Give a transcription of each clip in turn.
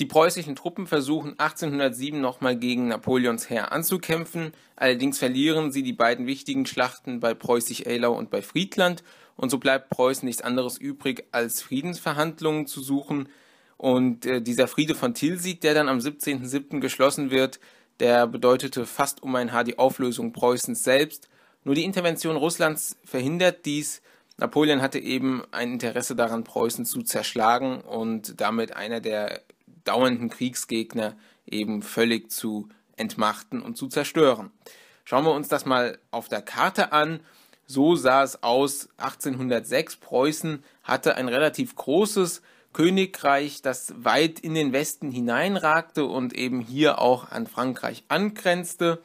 Die preußischen Truppen versuchen 1807 nochmal gegen Napoleons Heer anzukämpfen, allerdings verlieren sie die beiden wichtigen Schlachten bei Preußisch-Eylau und bei Friedland, und so bleibt Preußen nichts anderes übrig, als Friedensverhandlungen zu suchen. Und äh, dieser Friede von Tilsit, der dann am 17.07. geschlossen wird, der bedeutete fast um ein Haar die Auflösung Preußens selbst. Nur die Intervention Russlands verhindert dies, Napoleon hatte eben ein Interesse daran, Preußen zu zerschlagen und damit einer der dauernden Kriegsgegner eben völlig zu entmachten und zu zerstören. Schauen wir uns das mal auf der Karte an. So sah es aus 1806. Preußen hatte ein relativ großes Königreich, das weit in den Westen hineinragte und eben hier auch an Frankreich angrenzte.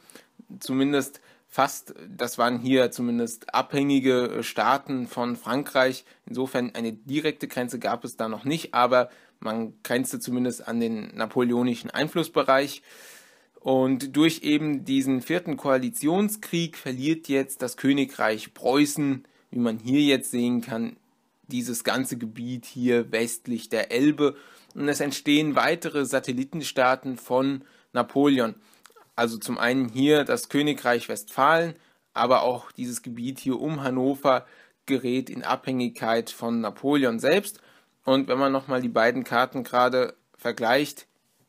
Zumindest fast, das waren hier zumindest abhängige Staaten von Frankreich. Insofern eine direkte Grenze gab es da noch nicht, aber man grenzte zumindest an den napoleonischen Einflussbereich. Und durch eben diesen vierten Koalitionskrieg verliert jetzt das Königreich Preußen, wie man hier jetzt sehen kann, dieses ganze Gebiet hier westlich der Elbe. Und es entstehen weitere Satellitenstaaten von Napoleon. Also zum einen hier das Königreich Westfalen, aber auch dieses Gebiet hier um Hannover gerät in Abhängigkeit von Napoleon selbst. Und wenn man nochmal die beiden Karten gerade vergleicht,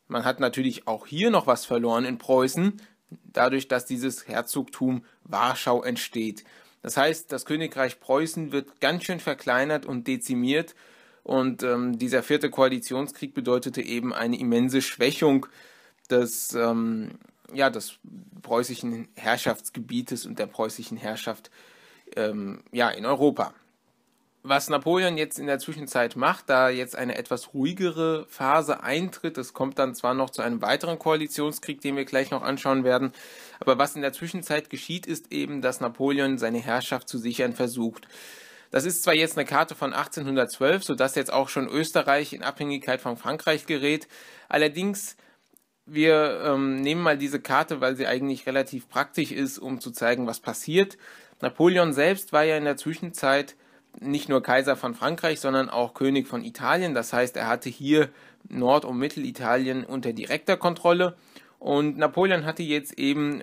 man hat natürlich auch hier noch was verloren in Preußen, dadurch, dass dieses Herzogtum Warschau entsteht. Das heißt, das Königreich Preußen wird ganz schön verkleinert und dezimiert. Und ähm, dieser vierte Koalitionskrieg bedeutete eben eine immense Schwächung des, ähm, ja, des preußischen Herrschaftsgebietes und der preußischen Herrschaft ähm, ja, in Europa was Napoleon jetzt in der Zwischenzeit macht, da jetzt eine etwas ruhigere Phase eintritt, es kommt dann zwar noch zu einem weiteren Koalitionskrieg, den wir gleich noch anschauen werden, aber was in der Zwischenzeit geschieht, ist eben, dass Napoleon seine Herrschaft zu sichern versucht. Das ist zwar jetzt eine Karte von 1812, sodass jetzt auch schon Österreich in Abhängigkeit von Frankreich gerät, allerdings wir ähm, nehmen mal diese Karte, weil sie eigentlich relativ praktisch ist, um zu zeigen, was passiert. Napoleon selbst war ja in der Zwischenzeit nicht nur Kaiser von Frankreich, sondern auch König von Italien. Das heißt, er hatte hier Nord- und Mittelitalien unter direkter Kontrolle. Und Napoleon hatte jetzt eben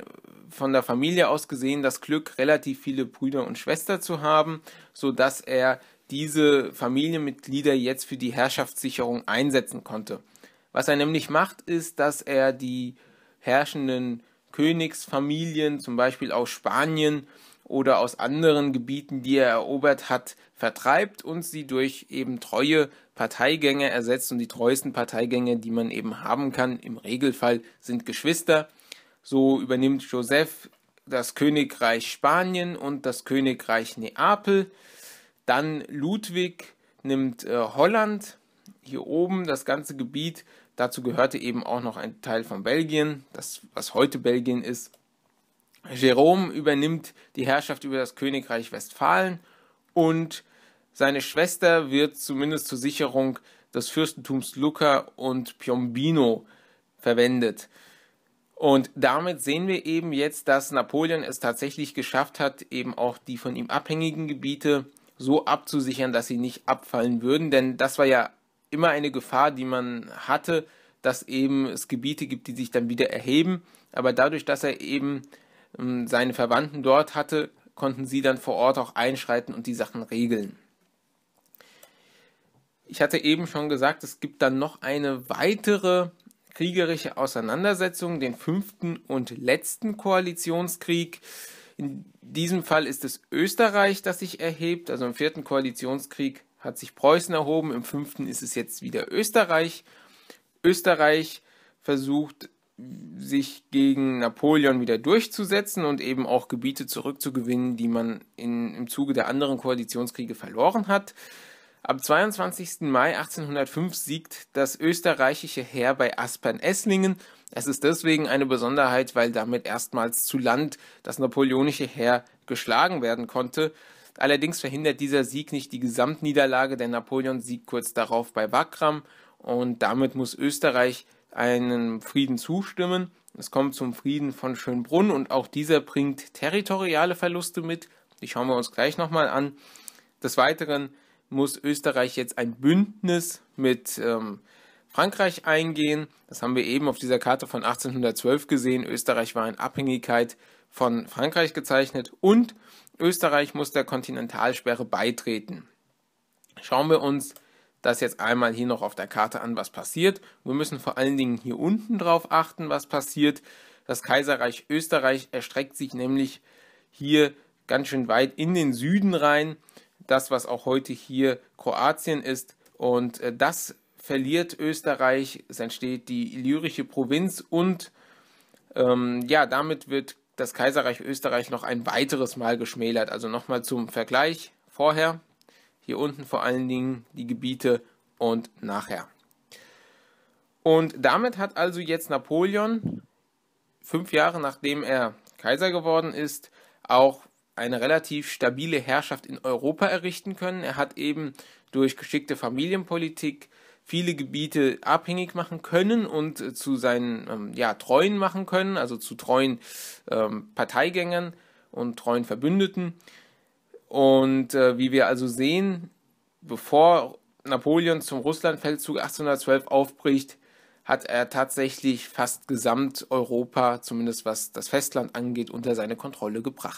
von der Familie aus gesehen das Glück, relativ viele Brüder und Schwestern zu haben, sodass er diese Familienmitglieder jetzt für die Herrschaftssicherung einsetzen konnte. Was er nämlich macht, ist, dass er die herrschenden Königsfamilien, zum Beispiel aus Spanien oder aus anderen Gebieten, die er erobert hat, vertreibt und sie durch eben treue Parteigänge ersetzt. Und die treuesten Parteigänge, die man eben haben kann, im Regelfall sind Geschwister. So übernimmt Joseph das Königreich Spanien und das Königreich Neapel. Dann Ludwig nimmt äh, Holland, hier oben das ganze Gebiet Dazu gehörte eben auch noch ein Teil von Belgien, das was heute Belgien ist. Jerome übernimmt die Herrschaft über das Königreich Westfalen und seine Schwester wird zumindest zur Sicherung des Fürstentums Lucca und Piombino verwendet. Und damit sehen wir eben jetzt, dass Napoleon es tatsächlich geschafft hat, eben auch die von ihm abhängigen Gebiete so abzusichern, dass sie nicht abfallen würden. Denn das war ja immer eine Gefahr, die man hatte, dass eben es Gebiete gibt, die sich dann wieder erheben. Aber dadurch, dass er eben ähm, seine Verwandten dort hatte, konnten sie dann vor Ort auch einschreiten und die Sachen regeln. Ich hatte eben schon gesagt, es gibt dann noch eine weitere kriegerische Auseinandersetzung, den fünften und letzten Koalitionskrieg. In diesem Fall ist es Österreich, das sich erhebt. Also im vierten Koalitionskrieg hat sich Preußen erhoben, im fünften ist es jetzt wieder Österreich. Österreich versucht sich gegen Napoleon wieder durchzusetzen und eben auch Gebiete zurückzugewinnen, die man in, im Zuge der anderen Koalitionskriege verloren hat. Am 22. Mai 1805 siegt das österreichische Heer bei Aspern-Esslingen. Es ist deswegen eine Besonderheit, weil damit erstmals zu Land das napoleonische Heer geschlagen werden konnte. Allerdings verhindert dieser Sieg nicht die Gesamtniederlage denn napoleon siegt kurz darauf bei Wagram und damit muss Österreich einem Frieden zustimmen. Es kommt zum Frieden von Schönbrunn und auch dieser bringt territoriale Verluste mit. Die schauen wir uns gleich nochmal an. Des Weiteren muss Österreich jetzt ein Bündnis mit ähm, Frankreich eingehen. Das haben wir eben auf dieser Karte von 1812 gesehen. Österreich war in Abhängigkeit von Frankreich gezeichnet und Österreich muss der Kontinentalsperre beitreten. Schauen wir uns das jetzt einmal hier noch auf der Karte an, was passiert. Wir müssen vor allen Dingen hier unten drauf achten, was passiert. Das Kaiserreich Österreich erstreckt sich nämlich hier ganz schön weit in den Süden rein. Das, was auch heute hier Kroatien ist. Und äh, das verliert Österreich. Es entsteht die illyrische Provinz und ähm, ja, damit wird das Kaiserreich Österreich noch ein weiteres Mal geschmälert. Also nochmal zum Vergleich vorher, hier unten vor allen Dingen die Gebiete und nachher. Und damit hat also jetzt Napoleon, fünf Jahre nachdem er Kaiser geworden ist, auch eine relativ stabile Herrschaft in Europa errichten können. Er hat eben durch geschickte Familienpolitik viele Gebiete abhängig machen können und äh, zu seinen ähm, ja, Treuen machen können, also zu treuen ähm, Parteigängern und treuen Verbündeten. Und äh, wie wir also sehen, bevor Napoleon zum Russlandfeldzug 1812 aufbricht, hat er tatsächlich fast Gesamteuropa, zumindest was das Festland angeht, unter seine Kontrolle gebracht.